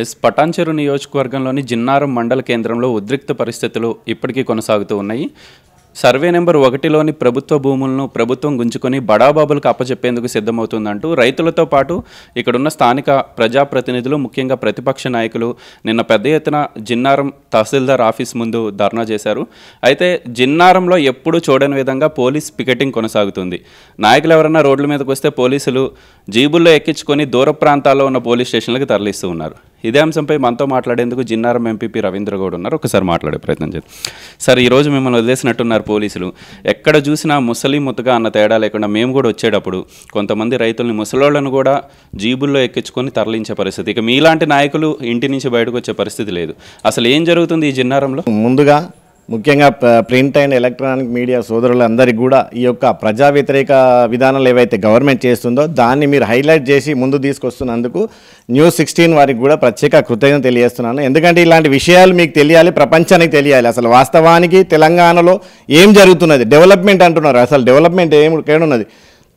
yes Patancheru నియోజకవర్గంలోని జిన్నారం మండల కేంద్రంలో ఉద్రిక్త పరిస్థితులు ఇప్పటికీ కొనసాగుతూ ఉన్నాయి సర్వే నెంబర్ ఒకటిలోని ప్రభుత్వ భూములను ప్రభుత్వం గుంజుకొని బడాబాబులకు అప్పచెప్పేందుకు సిద్ధమవుతుందంటూ రైతులతో పాటు ఇక్కడున్న స్థానిక ప్రజాప్రతినిధులు ముఖ్యంగా ప్రతిపక్ష నాయకులు నిన్న పెద్ద ఎత్తున జిన్నారం తహసీల్దార్ ఆఫీస్ ముందు ధర్నా చేశారు అయితే జిన్నారంలో ఎప్పుడూ చూడని విధంగా పోలీస్ పికెటింగ్ కొనసాగుతుంది నాయకులు ఎవరైనా రోడ్ల మీదకి వస్తే పోలీసులు జీబుల్లో ఎక్కించుకొని దూర ప్రాంతాల్లో ఉన్న పోలీస్ స్టేషన్లకు తరలిస్తూ ఉన్నారు ఇదే అంశంపై మనతో మాట్లాడేందుకు జిన్నారం ఎంపీపీ రవీంద్ర గౌడ్ ఉన్నారు ఒకసారి మాట్లాడే ప్రయత్నం చేద్దాం సార్ ఈరోజు మిమ్మల్ని వదిలేసినట్టున్నారు పోలీసులు ఎక్కడ చూసినా ముసలి ముతగా అన్న తేడా లేకుండా మేము కూడా వచ్చేటప్పుడు కొంతమంది రైతుల్ని ముసలోళ్లను కూడా జీబుల్లో ఎక్కించుకొని తరలించే పరిస్థితి ఇక మీలాంటి నాయకులు ఇంటి నుంచి బయటకు వచ్చే పరిస్థితి లేదు అసలు ఏం జరుగుతుంది ఈ జిన్నారంలో ముందుగా ముఖ్యంగా ప్రింట్ అండ్ ఎలక్ట్రానిక్ మీడియా సోదరులందరికీ కూడా ఈ యొక్క ప్రజా వ్యతిరేక విధానాలు ఏవైతే గవర్నమెంట్ చేస్తుందో దాన్ని మీరు హైలైట్ చేసి ముందు తీసుకొస్తున్నందుకు న్యూస్ సిక్స్టీన్ వారికి కూడా ప్రత్యేక కృతజ్ఞత తెలియజేస్తున్నాను ఎందుకంటే ఇలాంటి విషయాలు మీకు తెలియాలి ప్రపంచానికి తెలియాలి అసలు వాస్తవానికి తెలంగాణలో ఏం జరుగుతున్నది డెవలప్మెంట్ అంటున్నారు అసలు డెవలప్మెంట్ ఏం కేడున్నది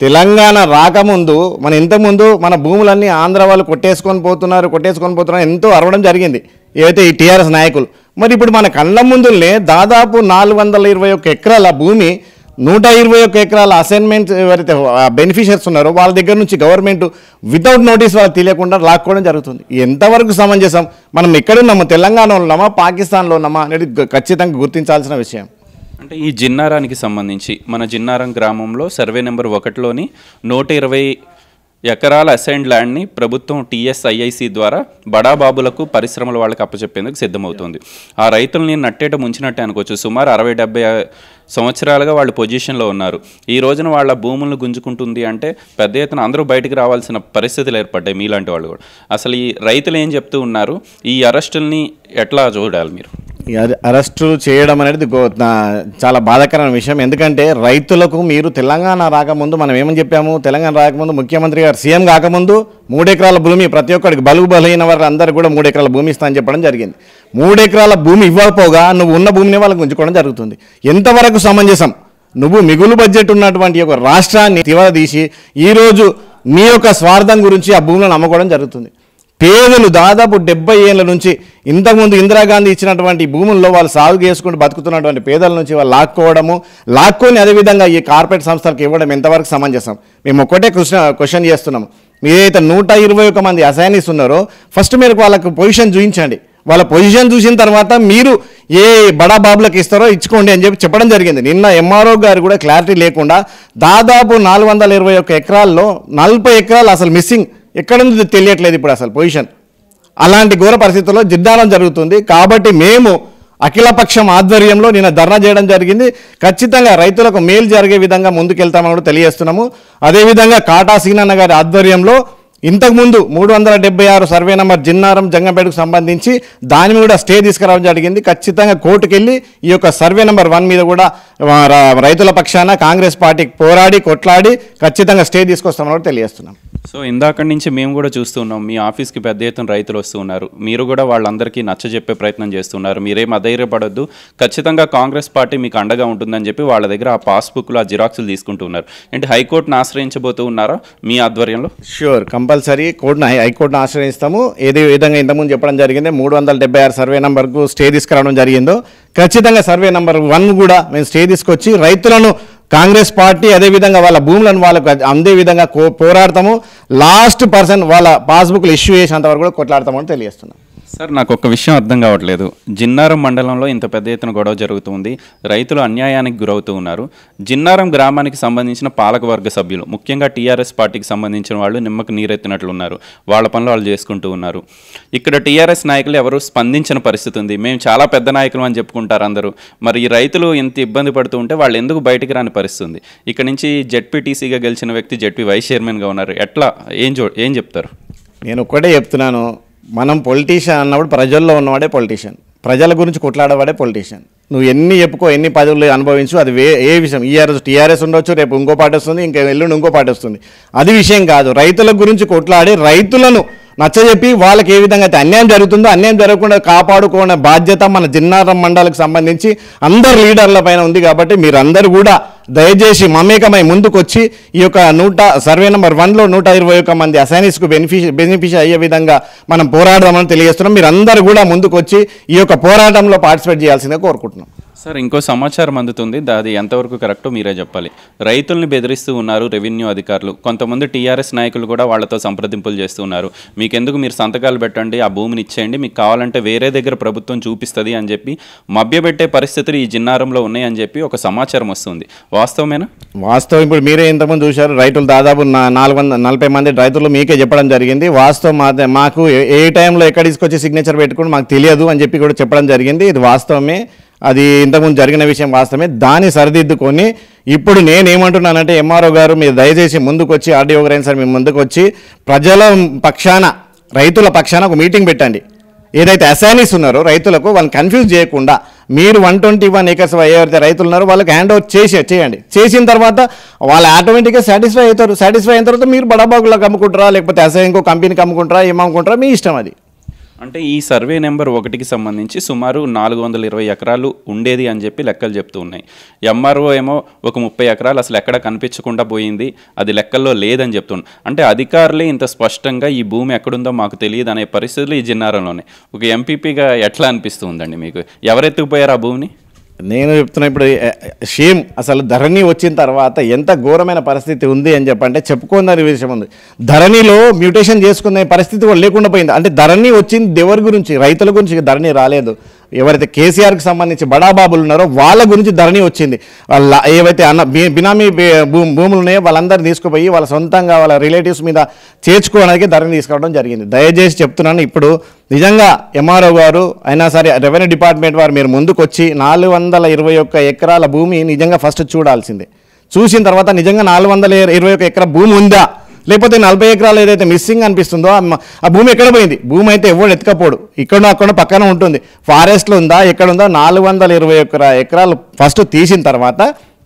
తెలంగాణ రాకముందు మన ఇంతకుముందు మన భూములన్నీ ఆంధ్ర వాళ్ళు కొట్టేసుకొని పోతున్నారు కొట్టేసుకొని పోతున్నారు ఎంతో అరవడం జరిగింది ఏవైతే ఈ టీఆర్ఎస్ నాయకులు మరి ఇప్పుడు మన కళ్ళ ముందులనే దాదాపు నాలుగు వందల ఇరవై ఒక్క ఎకరాల భూమి నూట ఇరవై ఒక్క ఎకరాల అసైన్మెంట్ ఎవరైతే బెనిఫిషియర్స్ ఉన్నారో వాళ్ళ దగ్గర నుంచి గవర్నమెంట్ వితౌట్ నోటీస్ వాళ్ళు తెలియకుండా లాక్కోవడం జరుగుతుంది ఎంతవరకు సమంజసం మనం ఎక్కడున్నామో తెలంగాణలో ఉన్నామా పాకిస్తాన్లో ఉన్నామా అనేది ఖచ్చితంగా గుర్తించాల్సిన విషయం అంటే ఈ జిన్నారానికి సంబంధించి మన జిన్నారం గ్రామంలో సర్వే నెంబర్ ఒకటిలోని నూట ఇరవై ఎకరాల అసైన్డ్ ల్యాండ్ని ప్రభుత్వం టీఎస్ఐఐసి ద్వారా బడాబాబులకు పరిశ్రమల వాళ్ళకి అప్పచెప్పేందుకు సిద్ధమవుతుంది ఆ నేను నట్టేట ముంచినట్టే అనుకోవచ్చు సుమారు అరవై డెబ్బై సంవత్సరాలుగా వాళ్ళు పొజిషన్లో ఉన్నారు ఈ రోజున వాళ్ళ భూములను గుంజుకుంటుంది అంటే పెద్ద ఎత్తున అందరూ బయటికి రావాల్సిన పరిస్థితులు ఏర్పడ్డాయి మీలాంటి వాళ్ళు కూడా అసలు ఈ రైతులు ఏం చెప్తూ ఉన్నారు ఈ అరెస్టుల్ని ఎట్లా చూడాలి మీరు అరెస్టులు చేయడం అనేది చాలా బాధాకరమైన విషయం ఎందుకంటే రైతులకు మీరు తెలంగాణ రాకముందు మనం ఏమని చెప్పాము తెలంగాణ రాకముందు ముఖ్యమంత్రి గారు సీఎం కాకముందు మూడెకరాల భూమి ప్రతి ఒక్కరికి బలుగు బలైన వారు అందరూ కూడా మూడెకరాల భూమి ఇస్తానని చెప్పడం జరిగింది మూడెకరాల భూమి ఇవ్వకపోగా నువ్వు ఉన్న భూమిని వాళ్ళకి ఉంచుకోవడం జరుగుతుంది ఎంతవరకు సమంజసం నువ్వు మిగులు బడ్జెట్ ఉన్నటువంటి ఒక రాష్ట్రాన్ని తీసి ఈరోజు నీ యొక్క స్వార్థం గురించి ఆ భూములను అమ్ముకోవడం జరుగుతుంది పేదలు దాదాపు డెబ్బై ఏళ్ళ నుంచి ఇంతకుముందు ఇందిరాగాంధీ ఇచ్చినటువంటి భూముల్లో వాళ్ళు సాగు చేసుకుంటూ బతుకుతున్నటువంటి పేదల నుంచి వాళ్ళు లాక్కోవడము లాక్కొని అదేవిధంగా ఈ కార్పొరేట్ సంస్థలకు ఇవ్వడం ఎంతవరకు సమంజసం మేము ఒక్కటే కృష్ణ క్వశ్చన్ చేస్తున్నాము మీరైతే నూట ఇరవై ఒక మంది అసైనిస్ ఉన్నారో ఫస్ట్ మీరు వాళ్ళకు పొజిషన్ చూపించండి వాళ్ళ పొజిషన్ చూసిన తర్వాత మీరు ఏ బడా బాబులకు ఇస్తారో ఇచ్చుకోండి అని చెప్పి చెప్పడం జరిగింది నిన్న ఎంఆర్ఓ గారు కూడా క్లారిటీ లేకుండా దాదాపు నాలుగు వందల ఇరవై ఒక్క ఎకరాల్లో నలభై ఎకరాలు అసలు మిస్సింగ్ ఎక్కడుంది తెలియట్లేదు ఇప్పుడు అసలు పొజిషన్ అలాంటి ఘోర పరిస్థితుల్లో జిద్దాలం జరుగుతుంది కాబట్టి మేము అఖిలపక్షం ఆధ్వర్యంలో నిన్న ధర్నా చేయడం జరిగింది ఖచ్చితంగా రైతులకు మేలు జరిగే విధంగా ముందుకెళ్తామని కూడా తెలియజేస్తున్నాము అదేవిధంగా కాటా సీనన్న గారి ఆధ్వర్యంలో ఇంతకుముందు మూడు వందల డెబ్బై ఆరు సర్వే నెంబర్ జిన్నారం జంగంపేటకు సంబంధించి దాని కూడా స్టే తీసుకురావడం జరిగింది ఖచ్చితంగా కోర్టుకెళ్ళి ఈ యొక్క సర్వే నెంబర్ వన్ మీద కూడా రైతుల పక్షాన కాంగ్రెస్ పార్టీకి పోరాడి కొట్లాడి ఖచ్చితంగా స్టే తీసుకొస్తామని కూడా తెలియజేస్తున్నాం సో ఇందాక నుంచి మేము కూడా చూస్తున్నాం మీ ఆఫీస్కి పెద్ద ఎత్తున రైతులు వస్తున్నారు మీరు కూడా వాళ్ళందరికీ నచ్చజెప్పే ప్రయత్నం చేస్తున్నారు మీరేం అధైర్యపడద్దు ఖచ్చితంగా కాంగ్రెస్ పార్టీ మీకు అండగా ఉంటుందని చెప్పి వాళ్ళ దగ్గర ఆ పాస్బుక్లు ఆ జిరాక్సులు తీసుకుంటున్నారు అంటే హైకోర్టును ఆశ్రయించబోతూ ఉన్నారా మీ ఆధ్వర్యంలో ష్యూర్ కంపల్సరీ కోర్టును హైకోర్టును ఆశ్రయిస్తాము ఏది విధంగా ఇంతకుముందు చెప్పడం జరిగింది మూడు వందల డెబ్బై ఆరు సర్వే నెంబర్కు స్టే తీసుకురావడం జరిగిందో ఖచ్చితంగా సర్వే నెంబర్ వన్ కూడా మేము స్టే తీసుకొచ్చి రైతులను కాంగ్రెస్ పార్టీ అదేవిధంగా వాళ్ళ భూములను వాళ్ళకు అందే విధంగా పోరాడతాము లాస్ట్ పర్సన్ వాళ్ళ పాస్బుక్లు ఇష్యూ చేసినంత వరకు కూడా కొట్లాడతామని తెలియజేస్తున్నాం సార్ నాకు ఒక విషయం అర్థం కావట్లేదు జిన్నారం మండలంలో ఇంత పెద్ద ఎత్తున గొడవ జరుగుతుంది రైతులు అన్యాయానికి గురవుతూ ఉన్నారు జిన్నారం గ్రామానికి సంబంధించిన పాలకవర్గ సభ్యులు ముఖ్యంగా టీఆర్ఎస్ పార్టీకి సంబంధించిన వాళ్ళు నిమ్మకు నీరెత్తినట్లు ఉన్నారు వాళ్ళ పనులు వాళ్ళు చేసుకుంటూ ఉన్నారు ఇక్కడ టీఆర్ఎస్ నాయకులు ఎవరు స్పందించిన పరిస్థితి ఉంది మేము చాలా పెద్ద నాయకులు అని చెప్పుకుంటారు అందరూ మరి ఈ రైతులు ఇంత ఇబ్బంది పడుతూ ఉంటే వాళ్ళు ఎందుకు బయటికి రాని పరిస్థితి ఉంది ఇక్కడ నుంచి జెడ్పీటీసీగా గెలిచిన వ్యక్తి జెడ్పీ వైస్ చైర్మన్గా ఉన్నారు ఎట్లా ఏం చూ ఏం చెప్తారు నేను ఒక్కటే చెప్తున్నాను మనం పొలిటీషియన్ అన్నప్పుడు ప్రజల్లో ఉన్నవాడే పొలిటీషియన్ ప్రజల గురించి కొట్లాడేవాడే పొలిటీషియన్ నువ్వు ఎన్ని చెప్పుకో ఎన్ని పదవులు అనుభవించు అది వే ఏ విషయం ఈఆర్ఎస్ e టీఆర్ఎస్ ఉండొచ్చు రేపు ఇంకో పార్టీ వస్తుంది ఇంకా ఎల్లుండి ఇంకో పార్టీ వస్తుంది అది విషయం కాదు రైతుల గురించి కొట్లాడి రైతులను నచ్చజెప్పి వాళ్ళకి ఏ విధంగా అయితే అన్యాయం జరుగుతుందో అన్యాయం జరగకుండా కాపాడుకునే బాధ్యత మన జిన్నారం మండలకు సంబంధించి అందరు లీడర్ల పైన ఉంది కాబట్టి మీరందరూ కూడా దయచేసి మమేకమై ముందుకొచ్చి ఈ యొక్క నూట సర్వే నెంబర్ వన్లో నూట ఇరవై ఒక్క మంది అసైనిస్కు బెనిఫిషి బెనిఫిషి అయ్యే విధంగా మనం పోరాడదామని తెలియజేస్తున్నాం మీరు అందరూ కూడా ముందుకొచ్చి ఈ యొక్క పోరాటంలో పార్టిసిపేట్ చేయాల్సిందే కోరుకుంటున్నాం సార్ ఇంకో సమాచారం అందుతుంది అది ఎంతవరకు కరెక్టో మీరే చెప్పాలి రైతుల్ని బెదిరిస్తూ ఉన్నారు రెవెన్యూ అధికారులు కొంతమంది టీఆర్ఎస్ నాయకులు కూడా వాళ్ళతో సంప్రదింపులు చేస్తున్నారు మీకెందుకు మీరు సంతకాలు పెట్టండి ఆ భూమిని ఇచ్చేయండి మీకు కావాలంటే వేరే దగ్గర ప్రభుత్వం చూపిస్తుంది అని చెప్పి మభ్యపెట్టే పరిస్థితులు ఈ జిన్నారంలో ఉన్నాయని చెప్పి ఒక సమాచారం వస్తుంది వాస్తవమేనా వాస్తవం ఇప్పుడు మీరే ఇంతకుముందు చూశారు రైతులు దాదాపు నాలుగు వందల నలభై మంది రైతులు మీకే చెప్పడం జరిగింది వాస్తవం మాకు ఏ టైంలో ఎక్కడ తీసుకొచ్చి సిగ్నేచర్ పెట్టుకుని మాకు తెలియదు అని చెప్పి కూడా చెప్పడం జరిగింది ఇది వాస్తవమే అది ఇంతకుముందు జరిగిన విషయం వాస్తవమే దాన్ని సరిదిద్దుకొని ఇప్పుడు నేనేమంటున్నానంటే ఎంఆర్ఓ గారు మీరు దయచేసి ముందుకొచ్చి ఆర్డీఓ గారైనా సరే మీ ముందుకొచ్చి ప్రజల పక్షాన రైతుల పక్షాన ఒక మీటింగ్ పెట్టండి ఏదైతే అసైనీస్ ఉన్నారో రైతులకు వాళ్ళని కన్ఫ్యూజ్ చేయకుండా మీరు వన్ ట్వంటీ వన్ ఏకర్స్ ఎవరైతే రైతులు ఉన్నారో వాళ్ళకి హ్యాండ్ ఓవర్ చేసి చేయండి చేసిన తర్వాత వాళ్ళు ఆటోమేటిక్గా సాటిస్ఫై అవుతారు సాటిస్ఫై అయిన తర్వాత మీరు బడాబాగులకు అమ్ముకుంటారా లేకపోతే అసహ్యం ఇంకో కంపెనీకి అమ్ముకుంటారా ఏమమ్ముకుంటారా మీ ఇష్టం అది అంటే ఈ సర్వే నెంబర్ ఒకటికి సంబంధించి సుమారు నాలుగు వందల ఇరవై ఎకరాలు ఉండేది అని చెప్పి లెక్కలు చెప్తూ ఉన్నాయి ఎంఆర్ఓ ఏమో ఒక ముప్పై ఎకరాలు అసలు ఎక్కడ కనిపించకుండా పోయింది అది లెక్కల్లో లేదని చెప్తుంది అంటే అధికారులే ఇంత స్పష్టంగా ఈ భూమి ఎక్కడుందో మాకు తెలియదు అనే పరిస్థితులు ఈ జిన్నారంలోనే ఒక ఎంపీపీగా ఎట్లా అనిపిస్తుందండి మీకు ఎవరెత్తుకుపోయారు ఆ భూమిని నేను చెప్తున్నా ఇప్పుడు షేమ్ అసలు ధరణి వచ్చిన తర్వాత ఎంత ఘోరమైన పరిస్థితి ఉంది అని చెప్పంటే చెప్పుకోదాని విషయం ఉంది ధరణిలో మ్యూటేషన్ చేసుకునే పరిస్థితి కూడా లేకుండా పోయింది అంటే ధరణి వచ్చింది ఎవరి గురించి రైతుల గురించి ధరణి రాలేదు ఎవరైతే కేసీఆర్కి సంబంధించి బడాబాబులు ఉన్నారో వాళ్ళ గురించి ధరణి వచ్చింది వాళ్ళ ఏవైతే అన్న బినామీ భూములు ఉన్నాయో వాళ్ళందరినీ తీసుకుపోయి వాళ్ళ సొంతంగా వాళ్ళ రిలేటివ్స్ మీద చేర్చుకోవడానికి ధరణి తీసుకురావడం జరిగింది దయచేసి చెప్తున్నాను ఇప్పుడు నిజంగా ఎంఆర్ఓ గారు అయినా సరే రెవెన్యూ డిపార్ట్మెంట్ వారు మీరు ముందుకొచ్చి నాలుగు వందల ఇరవై ఒక్క ఎకరాల భూమి నిజంగా ఫస్ట్ చూడాల్సిందే చూసిన తర్వాత నిజంగా నాలుగు వందల ఇరవై ఒక ఎకరా భూమి ఉందా లేకపోతే నలభై ఎకరాలు ఏదైతే మిస్సింగ్ అనిపిస్తుందో ఆ భూమి ఎక్కడ పోయింది భూమి అయితే ఎవరు ఎత్తుకపోడు ఇక్కడ అక్కడ పక్కన ఉంటుంది ఫారెస్ట్లో ఉందా ఎక్కడ ఉందా నాలుగు వందల ఇరవై ఒక్క ఎకరాలు ఫస్ట్ తీసిన తర్వాత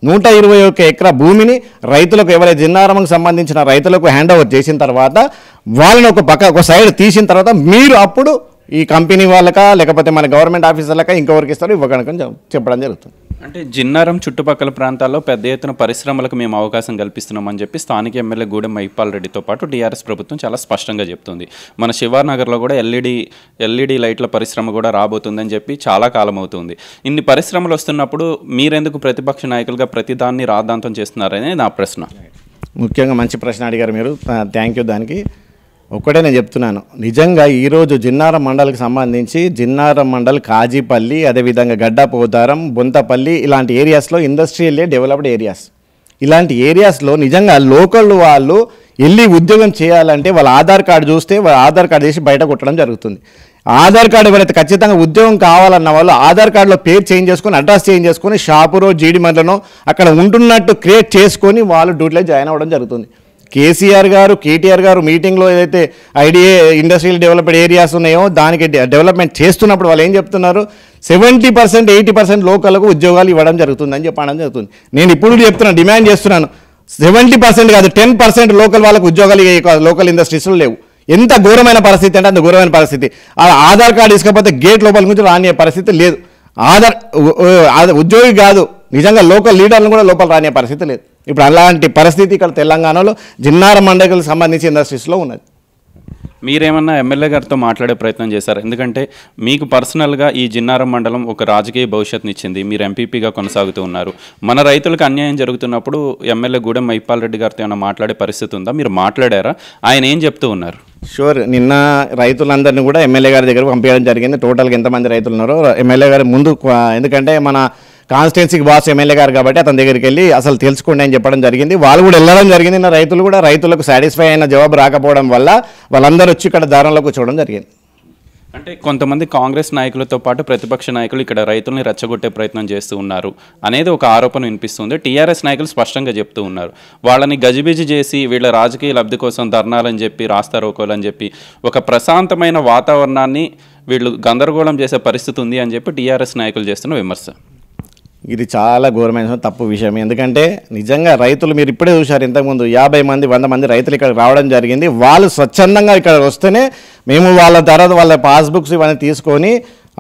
నూట ఇరవై ఒక్క ఎకరా భూమిని రైతులకు ఎవరైతే జిన్నారంకు సంబంధించిన రైతులకు హ్యాండ్ ఓవర్ చేసిన తర్వాత వాళ్ళని ఒక పక్క ఒక సైడ్ తీసిన తర్వాత మీరు అప్పుడు ఈ కంపెనీ వాళ్ళకా లేకపోతే మన గవర్నమెంట్ ఆఫీసర్లక ఇంకొకరికి ఇస్తారు ఇవ్వకనుక చెప్పడం జరుగుతుంది అంటే జిన్నారం చుట్టుపక్కల ప్రాంతాల్లో పెద్ద ఎత్తున పరిశ్రమలకు మేము అవకాశం కల్పిస్తున్నామని చెప్పి స్థానిక ఎమ్మెల్యే గూడెం మహిపాల్ రెడ్డితో పాటు టీఆర్ఎస్ ప్రభుత్వం చాలా స్పష్టంగా చెప్తుంది మన శివార్నగర్లో కూడా ఎల్ఈడి ఎల్ఈడి లైట్ల పరిశ్రమ కూడా రాబోతుందని చెప్పి చాలా కాలం అవుతుంది ఇన్ని పరిశ్రమలు వస్తున్నప్పుడు మీరెందుకు ప్రతిపక్ష నాయకులుగా ప్రతిదాన్ని రాద్ధాంతం చేస్తున్నారని నా ప్రశ్న ముఖ్యంగా మంచి ప్రశ్న అడిగారు మీరు థ్యాంక్ యూ దానికి ఒకటే నేను చెప్తున్నాను నిజంగా ఈరోజు జిన్నారం మండలికి సంబంధించి జిన్నార మండల్ కాజీపల్లి అదేవిధంగా గడ్డపోతారం బొంతపల్లి ఇలాంటి ఏరియాస్లో ఇండస్ట్రియల్ డెవలప్డ్ ఏరియాస్ ఇలాంటి ఏరియాస్లో నిజంగా లోకల్ వాళ్ళు వెళ్ళి ఉద్యోగం చేయాలంటే వాళ్ళ ఆధార్ కార్డు చూస్తే వాళ్ళ ఆధార్ కార్డు చేసి బయట కొట్టడం జరుగుతుంది ఆధార్ కార్డు ఎవరైతే ఖచ్చితంగా ఉద్యోగం కావాలన్న వాళ్ళు ఆధార్ కార్డులో పేరు చేంజ్ చేసుకొని అడ్రస్ చేంజ్ చేసుకొని షాపులో జీడిమర్లను అక్కడ ఉంటున్నట్టు క్రియేట్ చేసుకొని వాళ్ళు డ్యూటీలో జాయిన్ అవ్వడం జరుగుతుంది కేసీఆర్ గారు కేటీఆర్ గారు మీటింగ్లో ఏదైతే ఐడిఏ ఇండస్ట్రియల్ డెవలప్డ్ ఏరియాస్ ఉన్నాయో దానికి డెవలప్మెంట్ చేస్తున్నప్పుడు వాళ్ళు ఏం చెప్తున్నారు సెవెంటీ పర్సెంట్ ఎయిటీ పర్సెంట్ లోకల్కు ఉద్యోగాలు ఇవ్వడం జరుగుతుందని చెప్పడం జరుగుతుంది నేను ఇప్పుడు చెప్తున్నాను డిమాండ్ చేస్తున్నాను సెవెంటీ పర్సెంట్ కాదు టెన్ పర్సెంట్ లోకల్ వాళ్ళకు ఉద్యోగాలు లోకల్ ఇండస్ట్రీస్లో లేవు ఎంత ఘోరమైన పరిస్థితి అంటే అంత ఘోరమైన పరిస్థితి ఆ ఆధార్ కార్డు ఇసుకపోతే గేట్ లోపల నుంచి రానియే పరిస్థితి లేదు ఆధార్ ఉద్యోగి కాదు నిజంగా లోకల్ లీడర్లు కూడా లోపల రానే పరిస్థితి లేదు ఇప్పుడు అలాంటి పరిస్థితి ఇక్కడ తెలంగాణలో జిన్నార మండలికి సంబంధించి ఇండస్ట్రీస్లో ఉన్నది మీరేమన్నా ఎమ్మెల్యే గారితో మాట్లాడే ప్రయత్నం చేశారు ఎందుకంటే మీకు పర్సనల్గా ఈ జిన్నారం మండలం ఒక రాజకీయ భవిష్యత్తుని ఇచ్చింది మీరు ఎంపీపీగా కొనసాగుతూ ఉన్నారు మన రైతులకు అన్యాయం జరుగుతున్నప్పుడు ఎమ్మెల్యే గూడెం మహిపాల్ రెడ్డి గారితో ఏమైనా మాట్లాడే పరిస్థితి ఉందా మీరు మాట్లాడారా ఆయన ఏం చెప్తూ ఉన్నారు షూర్ నిన్న రైతులందరినీ కూడా ఎమ్మెల్యే గారి దగ్గర పంపించడం జరిగింది టోటల్గా ఎంతమంది రైతులు ఉన్నారో ఎమ్మెల్యే గారి ముందు ఎందుకంటే మన కాన్స్టిట్యున్సీకి బాస్ ఎమ్మెల్యే గారు కాబట్టి అతని దగ్గరికి వెళ్ళి అసలు తెలుసుకోండి అని చెప్పడం జరిగింది వాళ్ళు కూడా వెళ్ళడం జరిగింది నా రైతులు కూడా రైతులకు సాటిస్ఫై అయిన జవాబు రాకపోవడం వల్ల వాళ్ళందరూ వచ్చి ఇక్కడ దారంలో కూర్చోవడం జరిగింది అంటే కొంతమంది కాంగ్రెస్ నాయకులతో పాటు ప్రతిపక్ష నాయకులు ఇక్కడ రైతుల్ని రెచ్చగొట్టే ప్రయత్నం చేస్తూ ఉన్నారు అనేది ఒక ఆరోపణ వినిపిస్తుంది టీఆర్ఎస్ నాయకులు స్పష్టంగా చెప్తూ ఉన్నారు వాళ్ళని గజిబిజి చేసి వీళ్ళ రాజకీయ లబ్ధి కోసం ధర్నాలని చెప్పి రాస్తారోకోలని చెప్పి ఒక ప్రశాంతమైన వాతావరణాన్ని వీళ్ళు గందరగోళం చేసే పరిస్థితి ఉంది అని చెప్పి టీఆర్ఎస్ నాయకులు చేస్తున్న విమర్శ ఇది చాలా ఘోరమైన తప్పు విషయం ఎందుకంటే నిజంగా రైతులు మీరు ఇప్పుడే చూశారు ఇంతకుముందు యాభై మంది వంద మంది రైతులు ఇక్కడ రావడం జరిగింది వాళ్ళు స్వచ్ఛందంగా ఇక్కడ వస్తేనే మేము వాళ్ళ తర్వాత వాళ్ళ పాస్బుక్స్ ఇవన్నీ తీసుకొని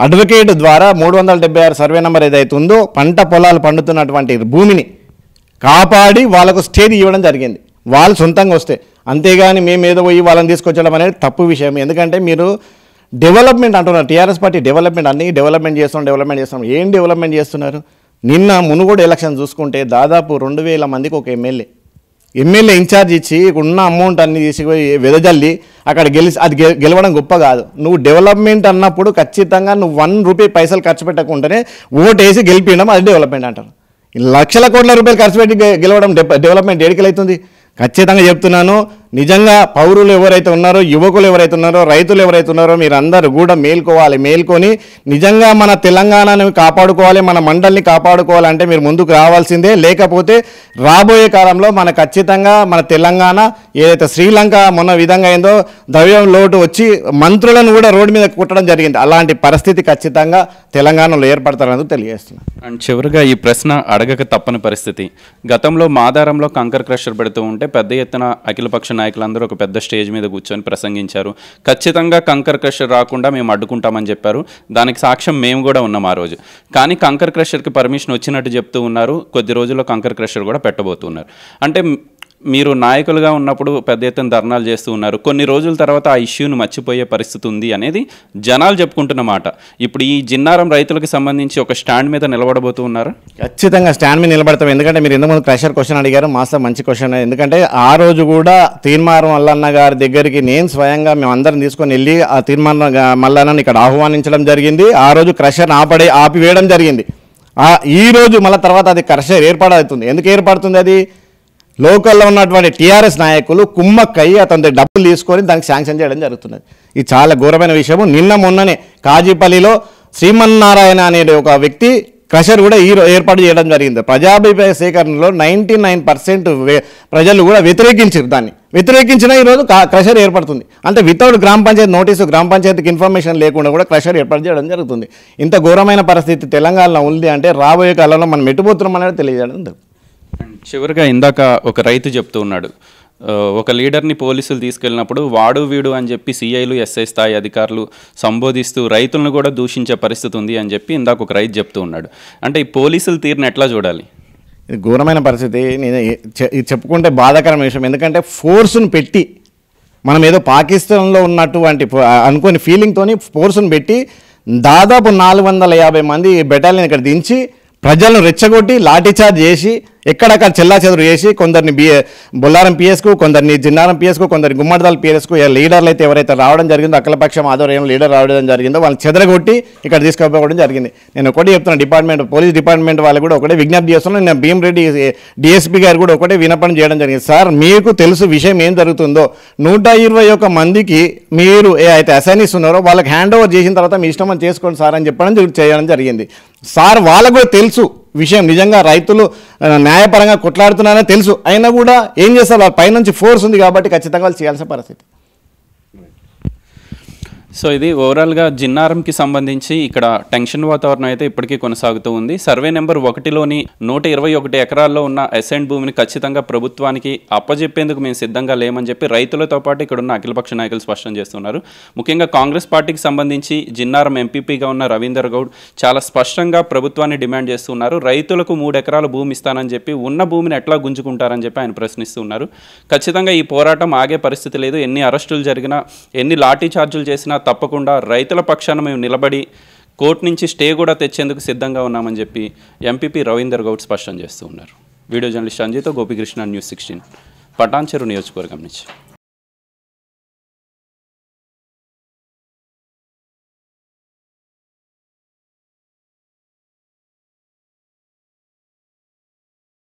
అడ్వకేట్ ద్వారా మూడు వందల డెబ్బై ఆరు సర్వే నెంబర్ ఏదైతే ఉందో పంట పొలాలు పండుతున్నటువంటి భూమిని కాపాడి వాళ్ళకు స్టేజ్ ఇవ్వడం జరిగింది వాళ్ళు సొంతంగా వస్తే అంతేగాని మేము ఏదో పోయి వాళ్ళని తీసుకొచ్చడం అనేది తప్పు విషయం ఎందుకంటే మీరు డెవలప్మెంట్ అంటున్నారు టీఆర్ఎస్ పార్టీ డెవలప్మెంట్ అన్నీ డెవలప్మెంట్ చేస్తాం డెవలప్మెంట్ చేస్తాం ఏం డెవలప్మెంట్ చేస్తున్నారు నిన్న మునుగోడు ఎలక్షన్ చూసుకుంటే దాదాపు రెండు వేల మందికి ఒక ఎమ్మెల్యే ఎమ్మెల్యే ఇన్ఛార్జ్ ఇచ్చి ఉన్న అమౌంట్ అన్ని తీసుకుపోయి వెదజల్లి అక్కడ గెలిచి అది గెలవడం గొప్ప కాదు నువ్వు డెవలప్మెంట్ అన్నప్పుడు ఖచ్చితంగా నువ్వు వన్ రూపీ పైసలు ఖర్చు పెట్టకుండానే ఓటు వేసి గెలిపించడం అది డెవలప్మెంట్ అంటారు లక్షల కోట్ల రూపాయలు ఖర్చు పెట్టి గెలవడం డెవలప్మెంట్ ఏడికలవుతుంది ఖచ్చితంగా చెప్తున్నాను నిజంగా పౌరులు ఎవరైతే ఉన్నారో యువకులు ఎవరైతే ఉన్నారో రైతులు ఎవరైతే ఉన్నారో మీరందరూ కూడా మేల్కోవాలి మేల్కొని నిజంగా మన తెలంగాణను కాపాడుకోవాలి మన మండల్ని కాపాడుకోవాలంటే మీరు ముందుకు రావాల్సిందే లేకపోతే రాబోయే కాలంలో మన ఖచ్చితంగా మన తెలంగాణ ఏదైతే శ్రీలంక మొన్న విధంగా అయిందో ద్రవ్యం లోటు వచ్చి మంత్రులను కూడా రోడ్డు మీద కుట్టడం జరిగింది అలాంటి పరిస్థితి ఖచ్చితంగా తెలంగాణలో ఏర్పడతారని తెలియజేస్తున్నాను అండ్ చివరిగా ఈ ప్రశ్న అడగక తప్పని పరిస్థితి గతంలో మాదారంలో కంకర్ క్రషర్ పెడుతూ ఉంటే పెద్ద ఎత్తున అఖిలపక్ష నాయకులందరూ ఒక పెద్ద స్టేజ్ మీద కూర్చొని ప్రసంగించారు ఖచ్చితంగా కంకర్ క్రషర్ రాకుండా మేము అడ్డుకుంటామని చెప్పారు దానికి సాక్ష్యం మేము కూడా ఉన్నాం ఆ రోజు కానీ కంకర్ క్రషర్కి పర్మిషన్ వచ్చినట్టు చెప్తూ ఉన్నారు కొద్ది రోజుల్లో కంకర్ క్రషర్ కూడా పెట్టబోతున్నారు అంటే మీరు నాయకులుగా ఉన్నప్పుడు పెద్ద ఎత్తున ధర్నాలు చేస్తూ ఉన్నారు కొన్ని రోజుల తర్వాత ఆ ఇష్యూను మర్చిపోయే పరిస్థితి ఉంది అనేది జనాలు చెప్పుకుంటున్న మాట ఇప్పుడు ఈ జిన్నారం రైతులకు సంబంధించి ఒక స్టాండ్ మీద నిలబడబోతూ ఉన్నారు ఖచ్చితంగా స్టాండ్ మీద నిలబడతాం ఎందుకంటే మీరు ఎంతమంది ప్రెషర్ క్వశ్చన్ అడిగారు మాస్టర్ మంచి క్వశ్చన్ ఎందుకంటే ఆ రోజు కూడా తీర్మానం మల్లన్న గారి దగ్గరికి నేను స్వయంగా మేము అందరం తీసుకొని వెళ్ళి ఆ తీర్మానం మల్లన్నని ఇక్కడ ఆహ్వానించడం జరిగింది ఆ రోజు క్రషర్ ఆపడే ఆపివేయడం జరిగింది ఈ రోజు మళ్ళీ తర్వాత అది క్రషర్ ఏర్పాటు అవుతుంది ఎందుకు ఏర్పడుతుంది అది లోకల్లో ఉన్నటువంటి టీఆర్ఎస్ నాయకులు కుమ్మక్కయ్యి అతని డబ్బులు తీసుకొని దానికి శాంక్షన్ చేయడం జరుగుతున్నది ఇది చాలా ఘోరమైన విషయము నిన్న మొన్ననే కాజీపల్లిలో శ్రీమన్నారాయణ అనే ఒక వ్యక్తి క్రషర్ కూడా ఈ ఏర్పాటు చేయడం జరిగింది ప్రజాభిప్రాయ సేకరణలో నైంటీ నైన్ పర్సెంట్ ప్రజలు కూడా వ్యతిరేకించారు దాన్ని వ్యతిరేకించిన ఈరోజు క్రషర్ ఏర్పడుతుంది అంటే వితౌట్ గ్రామ పంచాయతీ నోటీసు గ్రామ పంచాయతీకి ఇన్ఫర్మేషన్ లేకుండా కూడా క్రషర్ ఏర్పాటు చేయడం జరుగుతుంది ఇంత ఘోరమైన పరిస్థితి తెలంగాణలో ఉంది అంటే రాబోయే కాలంలో మనం ఎట్టుపోతున్నాం అనేది తెలియజేయడం జరుగుతుంది చివరిగా ఇందాక ఒక రైతు చెప్తూ ఉన్నాడు ఒక లీడర్ని పోలీసులు తీసుకెళ్ళినప్పుడు వాడు వీడు అని చెప్పి సిఐలు ఎస్ఐ స్థాయి అధికారులు సంబోధిస్తూ రైతులను కూడా దూషించే పరిస్థితి ఉంది అని చెప్పి ఇందాక ఒక రైతు చెప్తూ ఉన్నాడు అంటే ఈ పోలీసులు తీరుని ఎట్లా చూడాలి ఇది ఘోరమైన పరిస్థితి నేను చెప్పుకుంటే బాధాకరమైన విషయం ఎందుకంటే ఫోర్స్ను పెట్టి మనం ఏదో పాకిస్తాన్లో ఉన్నటువంటి అనుకోని ఫీలింగ్తో ఫోర్స్ను పెట్టి దాదాపు నాలుగు వందల యాభై మంది బెటాలియన్ ఇక్కడ దించి ప్రజలను రెచ్చగొట్టి లాఠీచార్జ్ చేసి ఎక్కడక్కడ చెల్లా చెదురు చేసి కొందరిని బి బొల్లారం పిఎస్కు కొందరిని జిన్నారం పిఎస్కు కొందరిని గుమ్మడిదాల పిఎస్కు లీడర్లు అయితే ఎవరైతే రావడం జరిగిందో అఖిలపక్షం ఆధ్వర్యంలో లీడర్ రావడం జరిగిందో వాళ్ళని చెదరగొట్టి ఇక్కడ తీసుకుపోవడం జరిగింది నేను ఒకటి చెప్తున్నా డిపార్ట్మెంట్ పోలీస్ డిపార్ట్మెంట్ వాళ్ళు కూడా ఒకటే విజ్ఞప్తి చేస్తున్నాను నేను భీమరెడ్డి డిఎస్పీ గారు కూడా ఒకటే వినపడం చేయడం జరిగింది సార్ మీకు తెలుసు విషయం ఏం జరుగుతుందో నూట ఇరవై ఒక్క మందికి మీరు ఏ అయితే అసైనీస్ ఉన్నారో వాళ్ళకి హ్యాండ్ ఓవర్ చేసిన తర్వాత మీ ఇష్టం చేసుకోండి సార్ అని చెప్పడం చేయడం జరిగింది సార్ వాళ్ళకు కూడా తెలుసు విషయం నిజంగా రైతులు న్యాయపరంగా కొట్లాడుతున్నారని తెలుసు అయినా కూడా ఏం చేస్తారు వాళ్ళ పైనుంచి ఫోర్స్ ఉంది కాబట్టి ఖచ్చితంగా వాళ్ళు చేయాల్సిన పరిస్థితి సో ఇది ఓవరాల్గా జిన్నారంకి సంబంధించి ఇక్కడ టెన్షన్ వాతావరణం అయితే ఇప్పటికీ కొనసాగుతూ ఉంది సర్వే నెంబర్ ఒకటిలోని నూట ఇరవై ఒకటి ఎకరాల్లో ఉన్న ఎసెంట్ భూమిని ఖచ్చితంగా ప్రభుత్వానికి అప్పజెప్పేందుకు మేము సిద్ధంగా లేమని చెప్పి రైతులతో పాటు ఇక్కడ ఉన్న అఖిలపక్ష నాయకులు స్పష్టం చేస్తున్నారు ముఖ్యంగా కాంగ్రెస్ పార్టీకి సంబంధించి జిన్నారం ఎంపీపీగా ఉన్న రవీందర్ గౌడ్ చాలా స్పష్టంగా ప్రభుత్వాన్ని డిమాండ్ చేస్తున్నారు రైతులకు మూడు ఎకరాల భూమి ఇస్తానని చెప్పి ఉన్న భూమిని ఎట్లా గుంజుకుంటారని చెప్పి ఆయన ప్రశ్నిస్తున్నారు ఖచ్చితంగా ఈ పోరాటం ఆగే పరిస్థితి లేదు ఎన్ని అరెస్టులు జరిగినా ఎన్ని లాఠీ చార్జీలు చేసినా తప్పకుండా రైతుల పక్షాన మేము నిలబడి కోర్టు నుంచి స్టే కూడా తెచ్చేందుకు సిద్ధంగా ఉన్నామని చెప్పి ఎంపీపీ రవీందర్ గౌడ్ స్పష్టం చేస్తూ ఉన్నారు video journalist Anjitha Gopikrishna news sixteen Patancheru నియోజకవర్గం నుంచి